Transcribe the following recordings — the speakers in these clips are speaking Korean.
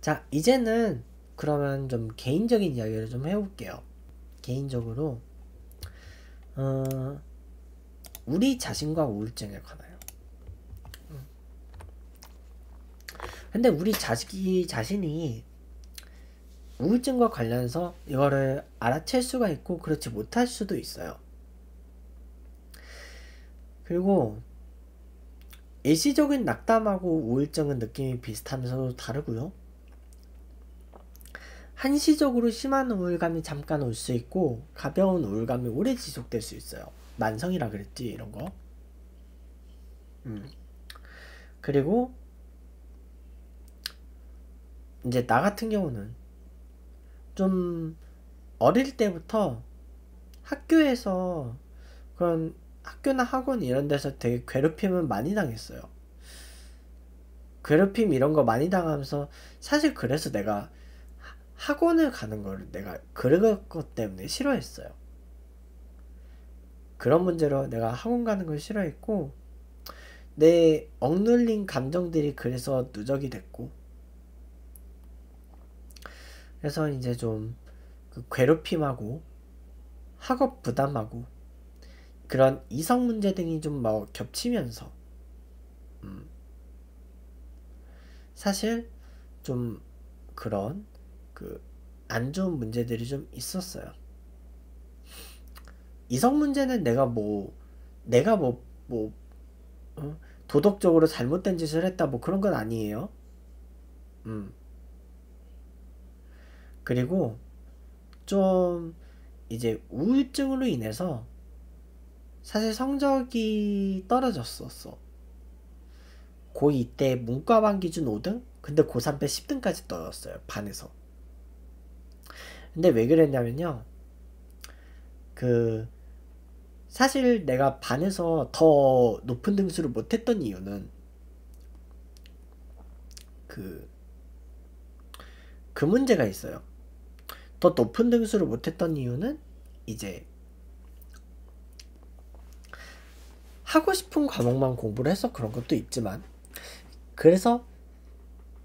자, 이제는 그러면 좀 개인적인 이야기를 좀 해볼게요. 개인적으로, 어, 우리 자신과 우울증에 관하여. 근데 우리 자식이 자신이 우울증과 관련해서 이거를 알아챌 수가 있고 그렇지 못할 수도 있어요. 그리고 일시적인 낙담하고 우울증은 느낌이 비슷하면서도 다르고요. 한시적으로 심한 우울감이 잠깐 올 수 있고 가벼운 우울감이 오래 지속될 수 있어요. 만성이라 그랬지 이런 거. 음. 그리고 이제 나 같은 경우는 좀 어릴 때부터 학교에서 그런 학교나 학원 이런 데서 되게 괴롭힘을 많이 당했어요. 괴롭힘 이런 거 많이 당하면서 사실 그래서 내가 학원을 가는 걸 내가 그것 때문에 싫어했어요. 그런 문제로 내가 학원 가는 걸 싫어했고 내 억눌린 감정들이 그래서 누적이 됐고 그래서 이제 좀그 괴롭힘하고 학업 부담하고 그런 이성 문제 등이 좀 막 겹치면서 음 사실 좀 그런 그안 좋은 문제들이 좀 있었어요. 이성 문제는 내가 뭐 내가 뭐뭐 뭐, 어? 도덕적으로 잘못된 짓을 했다 뭐 그런 건 아니에요. 음. 그리고 좀 이제 우울증으로 인해서 사실 성적이 떨어졌었어. 고2 때 문과반 기준 5등? 근데 고3 때 10등까지 떨어졌어요. 반에서. 근데 왜 그랬냐면요. 그 사실 내가 반에서 더 높은 등수를 못했던 이유는 그그 그 문제가 있어요. 더 높은 등수를 못했던 이유는 이제 하고 싶은 과목만 공부를 해서 그런 것도 있지만 그래서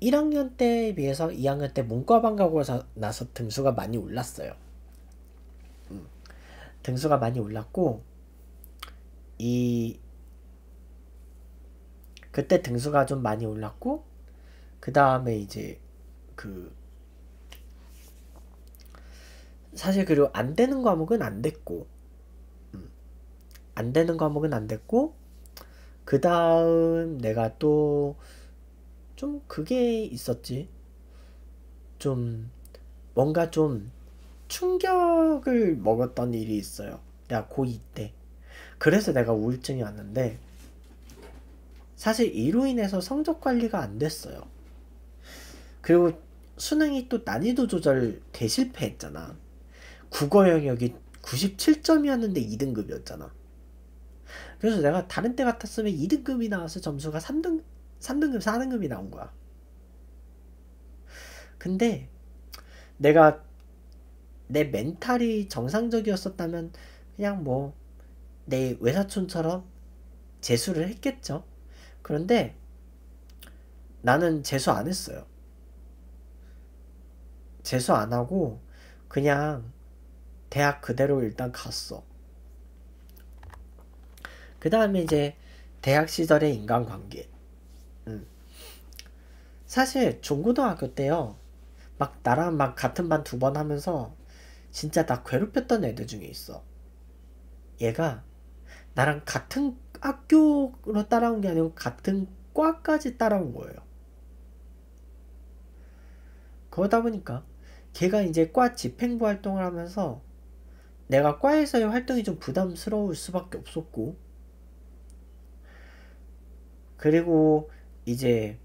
1학년 때에 비해서 2학년 때 문과반 가고 나서 등수가 많이 올랐어요. 음. 등수가 많이 올랐고 이 그때 등수가 좀 많이 올랐고 그 다음에 이제 그 사실 그리고 안 되는 과목은 안 됐고 음. 안 되는 과목은 안 됐고 그 다음 내가 또좀 그게 있었지. 좀 뭔가 좀 충격을 먹었던 일이 있어요. 내가 고2 때. 그래서 내가 우울증이 왔는데 사실 이로 인해서 성적 관리가 안 됐어요. 그리고 수능이 또 난이도 조절 대실패했잖아. 국어 영역이 97점이었는데 2등급이었잖아. 그래서 내가 다른 때 같았으면 2등급이 나와서 점수가 3등, 급 3등급, 4등급이 나온 거야. 근데 내가 내 멘탈이 정상적이었었다면 그냥 뭐 내 외사촌처럼 재수를 했겠죠. 그런데 나는 재수 안 했어요. 재수 안 하고 그냥 대학 그대로 일단 갔어. 그 다음에 이제 대학 시절의 인간관계. 음. 사실 중고등학교 때요. 막 나랑 막 같은 반 두 번 하면서 진짜 나 괴롭혔던 애들 중에 있어. 얘가 나랑 같은 학교로 따라온 게 아니고 같은 과까지 따라온 거예요. 그러다 보니까 걔가 이제 과 집행부 활동을 하면서 내가 과에서의 활동이 좀 부담스러울 수밖에 없었고 그리고 이제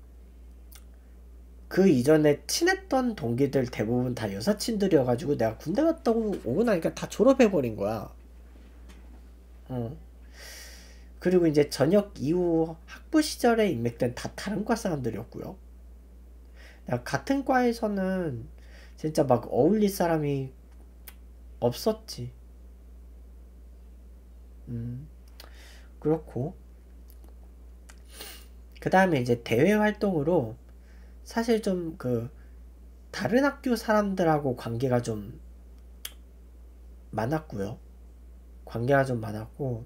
그 이전에 친했던 동기들 대부분 다 여사친들이어가지고 내가 군대 갔다 오고 나니까 다 졸업해버린 거야. 어. 그리고 이제 전역 이후 학부 시절에 인맥된 다 다른 과 사람들이었고요. 내가 같은 과에서는 진짜 막 어울릴 사람이 없었지. 음, 그렇고. 그 다음에 이제 대외 활동으로 사실 좀 그 다른 학교 사람들하고 관계가 좀 많았고요. 관계가 좀 많았고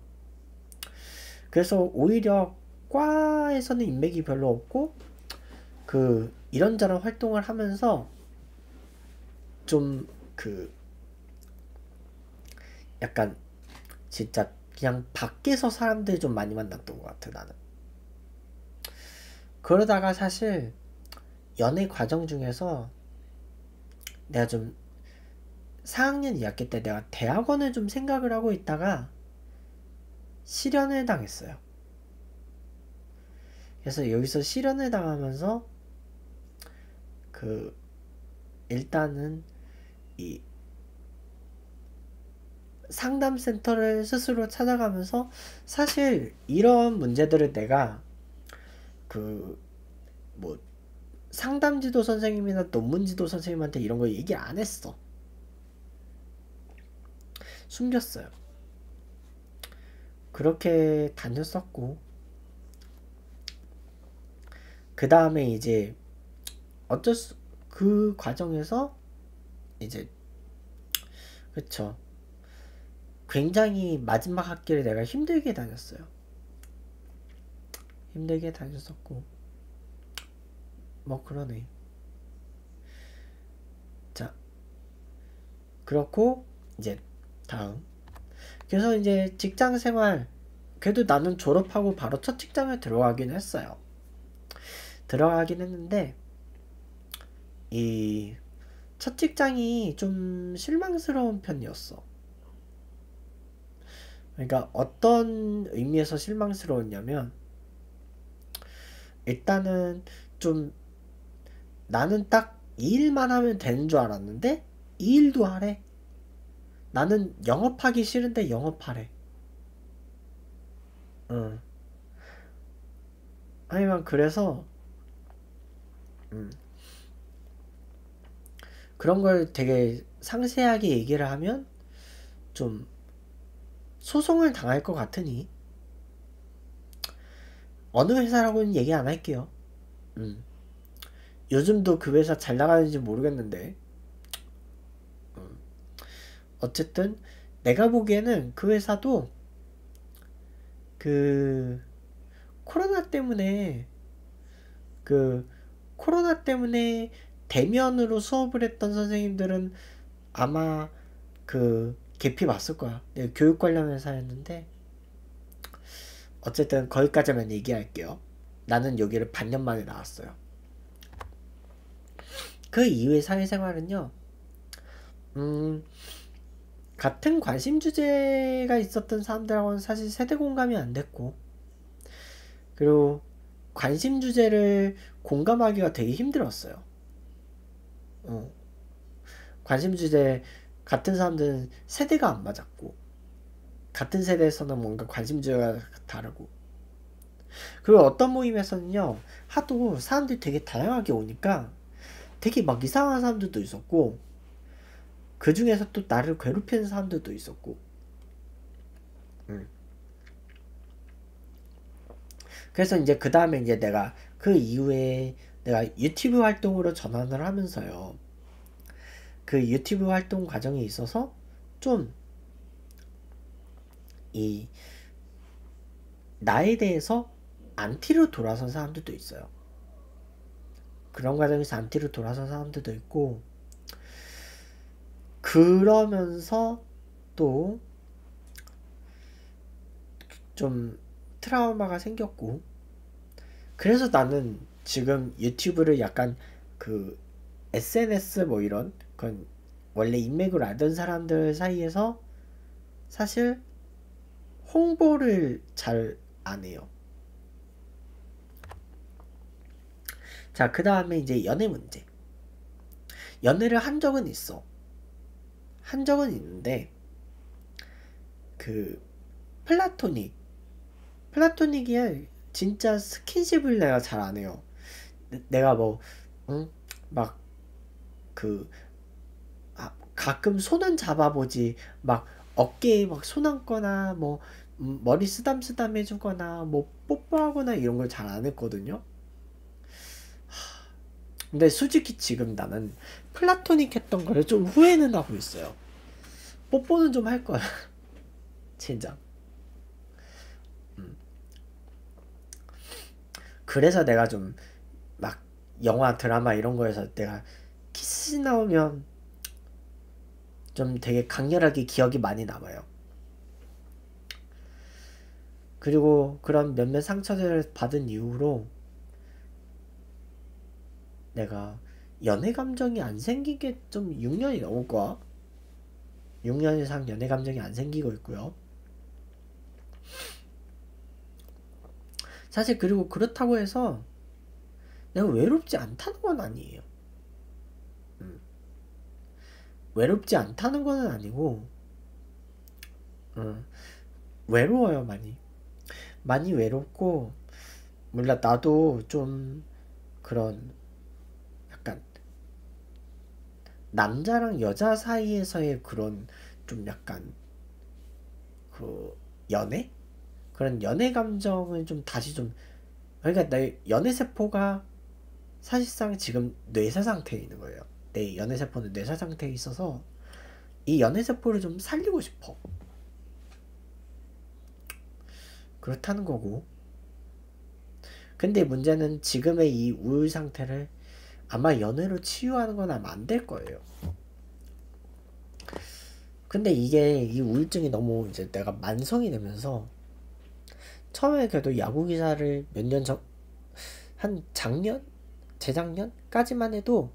그래서 오히려 과에서는 인맥이 별로 없고 그 이런저런 활동을 하면서 좀 그 약간 진짜 그냥 밖에서 사람들 좀 많이 만났던 것 같아 나는 그러다가 사실 연애 과정 중에서 내가 좀 4학년 2학기 때 내가 대학원을 좀 생각을 하고 있다가 실현을 당했어요. 그래서 여기서 실현을 당하면서 그 일단은 이 상담 센터를 스스로 찾아가면서 사실 이런 문제들을 내가 그뭐 상담지도 선생님이나 논문지도 선생님한테 이런 거 얘기 안 했어. 숨겼어요. 그렇게 다녔었고 그 다음에 이제 어쩔 수 그 과정에서 이제 그쵸 굉장히 마지막 학기를 내가 힘들게 다녔어요. 힘들게 다녔었고 뭐 그러네 자 그렇고 이제 다음 그래서 이제 직장 생활 그래도 나는 졸업하고 바로 첫직장을 들어가긴 했어요 들어가긴 했는데 이 첫 직장이 좀 실망스러운 편이었어 그러니까 어떤 의미에서 실망스러웠냐면 일단은 좀 나는 딱 이 일만 하면 되는 줄 알았는데 이 일도 하래. 나는 영업하기 싫은데 영업하래. 응. 어. 하지만 그래서 음. 그런 걸 되게 상세하게 얘기를 하면 좀 소송을 당할 것 같으니 어느 회사라고는 얘기 안 할게요. 음. 요즘도 그 회사 잘 나가는지 모르겠는데. 음. 어쨌든 내가 보기에는 그 회사도 그 코로나 때문에 그 코로나 때문에 대면으로 수업을 했던 선생님들은 아마 그 개피 봤을 거야. 내가 네, 교육 관련 회사였는데 어쨌든 거기까지만 얘기할게요. 나는 여기를 반년 만에 나왔어요. 그 이후의 사회생활은요. 음, 같은 관심 주제가 있었던 사람들하고는 사실 세대 공감이 안 됐고 그리고 관심 주제를 공감하기가 되게 힘들었어요. 어. 관심 주제 같은 사람들은 세대가 안 맞았고 같은 세대에서는 뭔가 관심지가 다르고 그리고 어떤 모임에서는요 하도 사람들이 되게 다양하게 오니까 되게 막 이상한 사람들도 있었고 그 중에서 또 나를 괴롭히는 사람들도 있었고 음. 그래서 이제 그 다음에 이제 내가 그 이후에 내가 유튜브 활동으로 전환을 하면서요 그 유튜브 활동 과정에 있어서 좀이 나에 대해서 안티로 돌아선 사람들도 있어요. 그런 과정에서 안티로 돌아선 사람들도 있고 그러면서 또 좀 트라우마가 생겼고 그래서 나는 지금 유튜브를 약간 그 SNS 뭐 이런 그건 원래 인맥으로 알던 사람들 사이에서 사실 홍보를 잘 안 해요. 자, 그 다음에 이제 연애 문제. 연애를 한 적은 있어. 한 적은 있는데, 그, 플라토닉. 플라토닉이야, 진짜 스킨십을 내가 잘 안 해요. 내가 뭐, 응? 막, 그, 아, 가끔 손은 잡아보지, 막, 어깨에 막손 얹거나, 뭐, 음, 머리 쓰담쓰담 해주거나 뭐 뽀뽀하거나 이런 걸 잘 안 했거든요. 근데 솔직히 지금 나는 플라토닉 했던 거를 좀 후회는 하고 있어요. 뽀뽀는 좀 할 거야. 진짜. 음. 그래서 내가 좀 막 영화 드라마 이런 거에서 내가 키스 나오면 좀 되게 강렬하게 기억이 많이 남아요. 그리고 그런 몇몇 상처를 받은 이후로 내가 연애 감정이 안 생긴 게좀 6년이 넘을 거야. 6년 이상 연애 감정이 안 생기고 있고요. 사실 그리고 그렇다고 해서 내가 외롭지 않다는 건 아니에요. 음. 외롭지 않다는 건 아니고 음. 외로워요 많이. 많이 외롭고 몰라 나도 좀 그런 약간 남자랑 여자 사이에서의 그런 좀 약간 그 연애 그런 연애 감정을 좀 다시 좀 그러니까 내 연애 세포가 사실상 지금 뇌사 상태에 있는 거예요. 내 연애 세포는 뇌사 상태에 있어서 이 연애 세포를 좀 살리고 싶어. 그렇다는 거고. 근데 문제는 지금의 이 우울 상태를 아마 연애로 치유하는 건 아마 안 될 거예요. 근데 이게 이 우울증이 너무 이제 내가 만성이 되면서 처음에 그래도 야구 기사를 몇 년 전, 한 작년? 재작년까지만 해도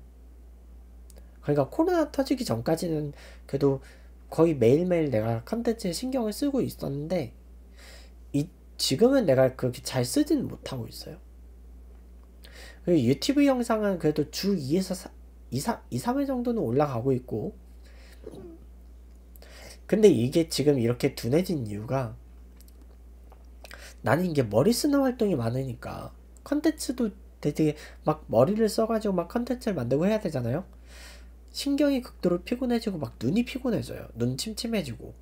그러니까 코로나 터지기 전까지는 그래도 거의 매일매일 내가 컨텐츠에 신경을 쓰고 있었는데 지금은 내가 그렇게 잘 쓰진 못하고 있어요. 그리고 유튜브 영상은 그래도 주 2에서 4, 2, 3, 2, 3회 정도는 올라가고 있고 근데 이게 지금 이렇게 둔해진 이유가 나는 이게 머리 쓰는 활동이 많으니까 컨텐츠도 되게 막 머리를 써가지고 막 컨텐츠를 만들고 해야 되잖아요 신경이 극도로 피곤해지고 막 눈이 피곤해져요 눈 침침해지고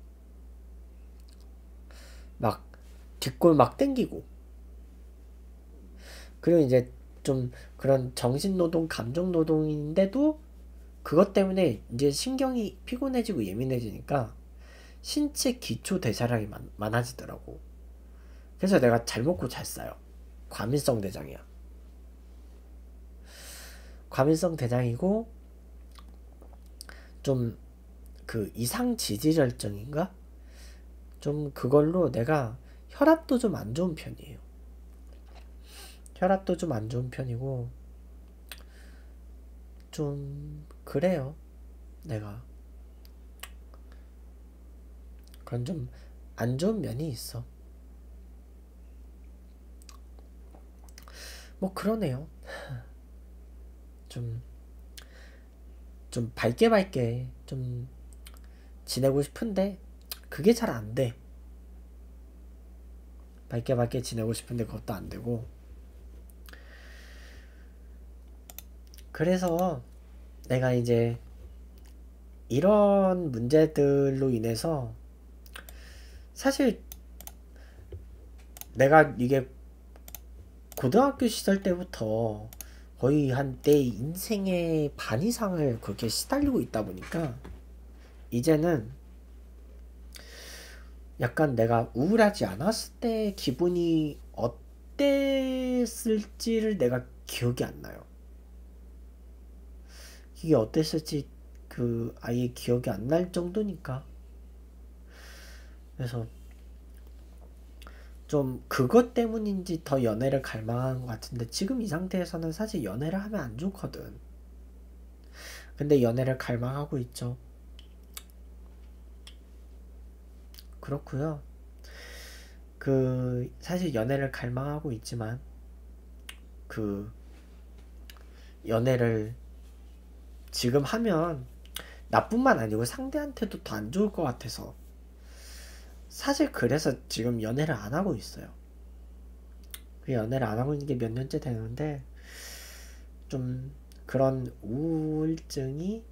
막 뒷골 막 땡기고 그리고 이제 좀 그런 정신노동 감정노동인데도 그것 때문에 이제 신경이 피곤해지고 예민해지니까 신체 기초 대사량이 많, 아지더라고 그래서 내가 잘 먹고 잘 싸요 과민성 대장이야 과민성 대장이고 좀 그 이상 지지절정인가? 좀 그걸로 내가 혈압도 좀 안 좋은 편이에요. 혈압도 좀 안 좋은 편이고 좀 그래요. 내가 그런 좀 안 좋은 면이 있어. 뭐 그러네요. 좀좀 좀 밝게 밝게 좀 지내고 싶은데 그게 잘 안 돼. 밝게 밝게 지내고 싶은데 그것도 안 되고 그래서 내가 이제 이런 문제들로 인해서 사실 내가 이게 고등학교 시절 때부터 거의 한 내 인생의 반 이상을 그렇게 시달리고 있다 보니까 이제는 약간 내가 우울하지 않았을 때 기분이 어땠을지를 내가 기억이 안 나요. 이게 어땠을지 그 아예 기억이 안 날 정도니까. 그래서 좀 그것 때문인지 더 연애를 갈망한 것 같은데 지금 이 상태에서는 사실 연애를 하면 안 좋거든. 근데 연애를 갈망하고 있죠. 그렇고요. 그 사실 연애를 갈망하고 있지만 그 연애를 지금 하면 나뿐만 아니고 상대한테도 더 안 좋을 것 같아서 사실 그래서 지금 연애를 안 하고 있어요. 그 연애를 안 하고 있는 게 몇 년째 되는데 좀 그런 우울증이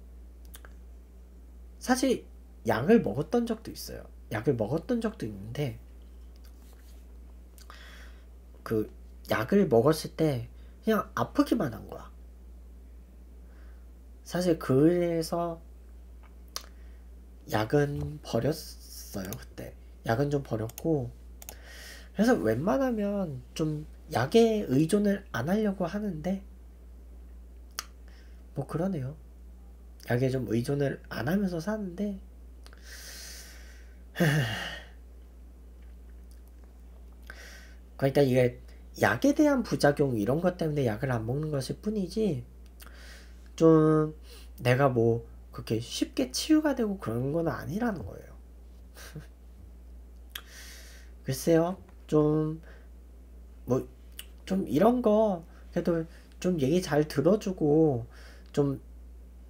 사실 약을 먹었던 적도 있어요. 약을 먹었던 적도 있는데 그 약을 먹었을 때 그냥 아프기만 한 거야. 사실 그래서 약은 버렸어요 그때. 약은 좀 버렸고 그래서 웬만하면 좀 약에 의존을 안 하려고 하는데 뭐 그러네요. 약에 좀 의존을 안 하면서 사는데 그러니까 이게 약에 대한 부작용 이런 것 때문에 약을 안 먹는 것일 뿐이지 좀 내가 뭐 그렇게 쉽게 치유가 되고 그런 건 아니라는 거예요. 글쎄요, 좀, 뭐, 좀 이런 거, 그래도 좀 얘기 잘 들어주고, 좀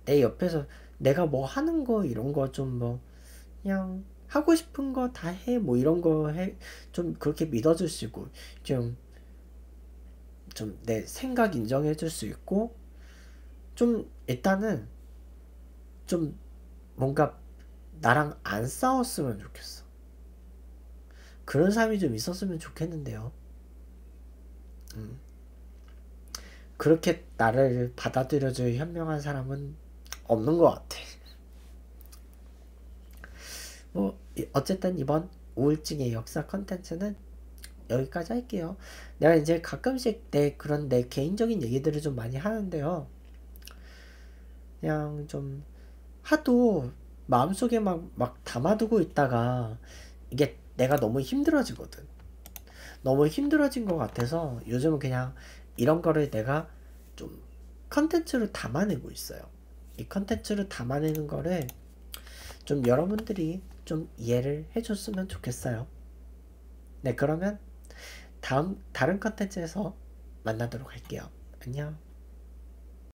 내 옆에서 내가 뭐 하는 거, 이런 거 좀 뭐, 그냥 하고 싶은 거 다해뭐 이런 거해 좀 그렇게 믿어주시고 좀 좀 내 생각 인정해 줄 수 있고 좀 일단은 좀 뭔가 나랑 안 싸웠으면 좋겠어 그런 사람이 좀 있었으면 좋겠는데요 음. 그렇게 나를 받아들여줄 현명한 사람은 없는 것 같아. 뭐 어쨌든 이번 우울증의 역사 컨텐츠는 여기까지 할게요. 내가 이제 가끔씩 내 그런 내 개인적인 얘기들을 좀 많이 하는데요. 그냥 좀 하도 마음속에 막, 막 담아두고 있다가 이게 내가 너무 힘들어지거든. 너무 힘들어진 것 같아서 요즘은 그냥 이런 거를 내가 좀 컨텐츠로 담아내고 있어요. 이 컨텐츠로 담아내는 거를 좀 여러분들이 좀 이해를 해줬으면 좋겠어요. 네, 그러면 다음 다른 컨텐츠에서 만나도록 할게요. 안녕.